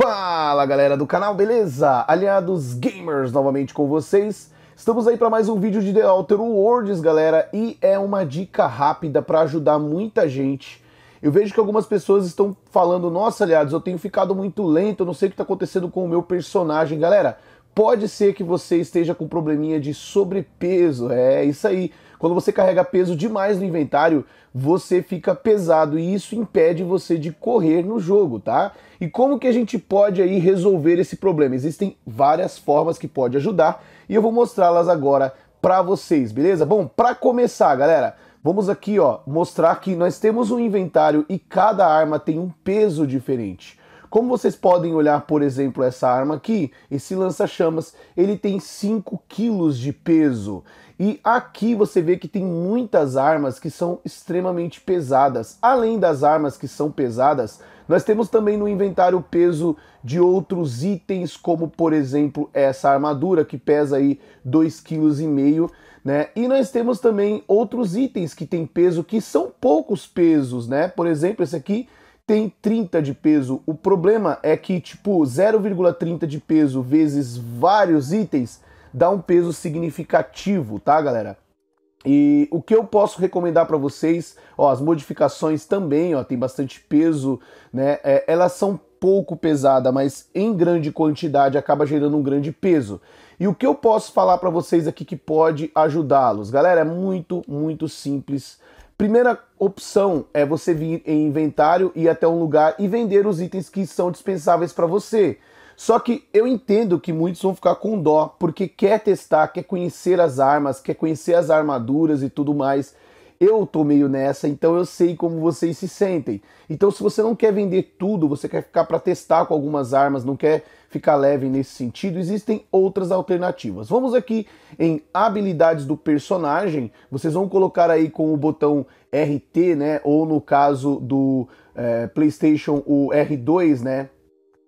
Fala galera do canal, beleza? Aliados Gamers novamente com vocês. Estamos aí para mais um vídeo de The Alter Worlds, galera, e é uma dica rápida para ajudar muita gente. Eu vejo que algumas pessoas estão falando, nossa, aliados, eu tenho ficado muito lento, não sei o que está acontecendo com o meu personagem. Galera, Pode ser que você esteja com probleminha de sobrepeso, é isso aí. Quando você carrega peso demais no inventário, você fica pesado e isso impede você de correr no jogo, tá? E como que a gente pode aí resolver esse problema? Existem várias formas que pode ajudar e eu vou mostrá-las agora para vocês, beleza? Bom, para começar, galera, vamos aqui, ó, mostrar que nós temos um inventário e cada arma tem um peso diferente. Como vocês podem olhar, por exemplo, essa arma aqui, esse lança-chamas, ele tem 5 quilos de peso. E aqui você vê que tem muitas armas que são extremamente pesadas. Além das armas que são pesadas, nós temos também no inventário o peso de outros itens, como por exemplo essa armadura que pesa aí 2,5 kg, né? E nós temos também outros itens que têm peso que são poucos pesos, né? Por exemplo, esse aqui tem 30 de peso. O problema é que, tipo, 0,30 de peso vezes vários itens dá um peso significativo, tá, galera? E o que eu posso recomendar para vocês, ó, as modificações também, ó, tem bastante peso, né? É, elas são pouco pesada, mas em grande quantidade acaba gerando um grande peso. E o que eu posso falar para vocês aqui que pode ajudá-los, galera, é muito, muito simples Primeira opção é você vir em inventário, ir até um lugar e vender os itens que são dispensáveis para você. Só que eu entendo que muitos vão ficar com dó, porque quer testar, quer conhecer as armas, quer conhecer as armaduras e tudo mais. Eu tô meio nessa, então eu sei como vocês se sentem. Então, se você não quer vender tudo, você quer ficar para testar com algumas armas, não quer ficar leve nesse sentido, existem outras alternativas. Vamos aqui em habilidades do personagem. Vocês vão colocar aí com o botão RT, né? Ou no caso do é, PlayStation, o R2, né?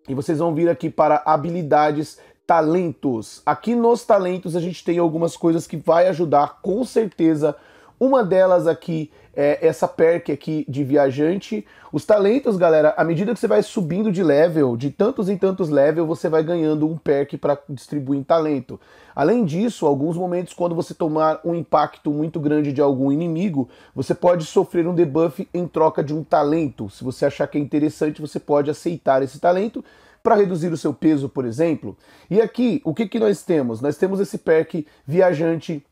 E vocês vão vir aqui para habilidades talentos. Aqui nos talentos a gente tem algumas coisas que vai ajudar com certeza uma delas aqui é essa perk aqui de viajante. Os talentos, galera, à medida que você vai subindo de level, de tantos em tantos level, você vai ganhando um perk para distribuir em talento. Além disso, alguns momentos quando você tomar um impacto muito grande de algum inimigo, você pode sofrer um debuff em troca de um talento. Se você achar que é interessante, você pode aceitar esse talento para reduzir o seu peso, por exemplo. E aqui, o que, que nós temos? Nós temos esse perk viajante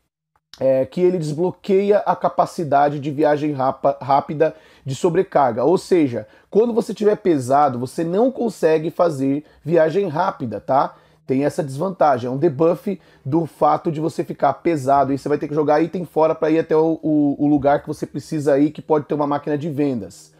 é, que ele desbloqueia a capacidade de viagem rapa, rápida de sobrecarga. Ou seja, quando você tiver pesado, você não consegue fazer viagem rápida, tá? Tem essa desvantagem, é um debuff do fato de você ficar pesado e você vai ter que jogar item fora para ir até o, o, o lugar que você precisa ir, que pode ter uma máquina de vendas.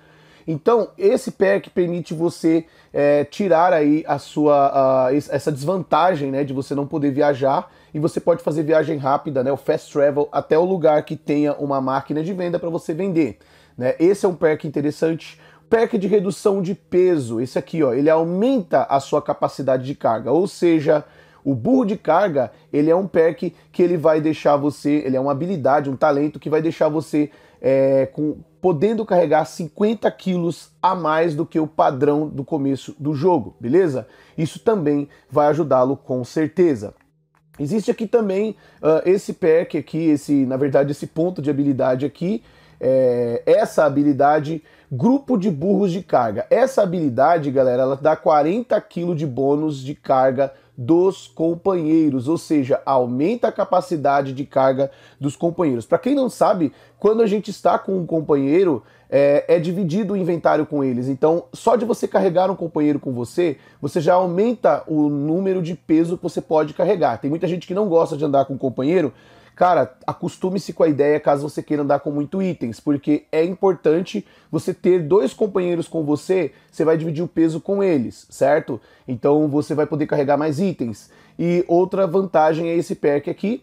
Então, esse perk permite você é, tirar aí a sua a, essa desvantagem né, de você não poder viajar e você pode fazer viagem rápida, né, o fast travel, até o lugar que tenha uma máquina de venda para você vender. Né? Esse é um perk interessante. Perk de redução de peso, esse aqui, ó, ele aumenta a sua capacidade de carga, ou seja, o burro de carga, ele é um perk que ele vai deixar você, ele é uma habilidade, um talento que vai deixar você é, com, podendo carregar 50 quilos a mais do que o padrão do começo do jogo, beleza? Isso também vai ajudá-lo com certeza. Existe aqui também uh, esse perk aqui, esse, na verdade, esse ponto de habilidade aqui, é, essa habilidade, grupo de burros de carga. Essa habilidade, galera, ela dá 40 kg de bônus de carga dos companheiros, ou seja, aumenta a capacidade de carga dos companheiros. Para quem não sabe, quando a gente está com um companheiro, é, é, dividido o inventário com eles. Então, só de você carregar um companheiro com você, você já aumenta o número de peso que você pode carregar. Tem muita gente que não gosta de andar com um companheiro Cara, acostume-se com a ideia caso você queira andar com muito itens, porque é importante você ter dois companheiros com você, você vai dividir o peso com eles, certo? Então você vai poder carregar mais itens. E outra vantagem é esse perk aqui,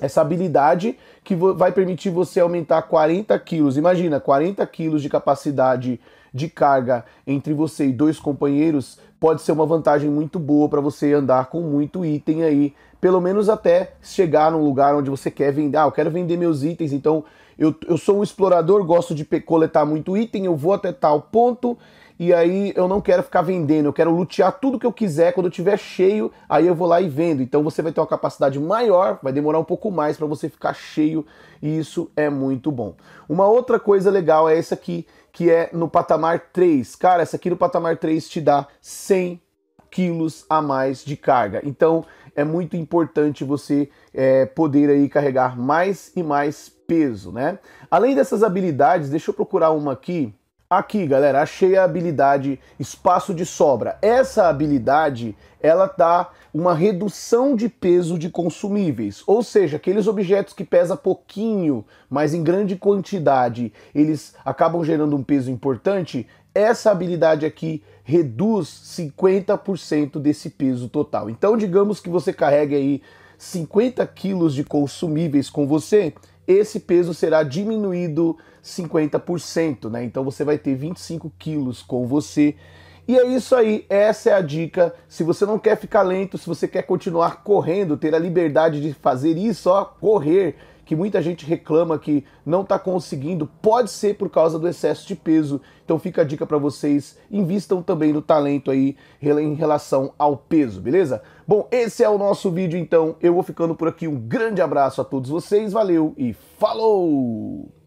essa habilidade que vai permitir você aumentar 40 quilos. Imagina, 40 quilos de capacidade de carga entre você e dois companheiros pode ser uma vantagem muito boa para você andar com muito item aí pelo menos até chegar num lugar onde você quer vender. Ah, eu quero vender meus itens, então eu, eu sou um explorador, gosto de coletar muito item, eu vou até tal ponto e aí eu não quero ficar vendendo, eu quero lutear tudo que eu quiser, quando eu tiver cheio, aí eu vou lá e vendo. Então você vai ter uma capacidade maior, vai demorar um pouco mais para você ficar cheio, e isso é muito bom. Uma outra coisa legal é essa aqui, que é no patamar 3. Cara, essa aqui no patamar 3 te dá 100 quilos a mais de carga. Então é muito importante você é, poder aí carregar mais e mais peso, né? Além dessas habilidades, deixa eu procurar uma aqui. Aqui, galera, achei a habilidade espaço de sobra. Essa habilidade, ela dá uma redução de peso de consumíveis, ou seja, aqueles objetos que pesam pouquinho, mas em grande quantidade, eles acabam gerando um peso importante, essa habilidade aqui reduz 50% desse peso total. Então, digamos que você carregue aí 50 quilos de consumíveis com você, esse peso será diminuído 50%, né? Então você vai ter 25 quilos com você. E é isso aí, essa é a dica. Se você não quer ficar lento, se você quer continuar correndo, ter a liberdade de fazer isso, ó, correr que muita gente reclama que não está conseguindo, pode ser por causa do excesso de peso. Então fica a dica para vocês, invistam também no talento aí em relação ao peso, beleza? Bom, esse é o nosso vídeo então. Eu vou ficando por aqui. Um grande abraço a todos vocês. Valeu e falou!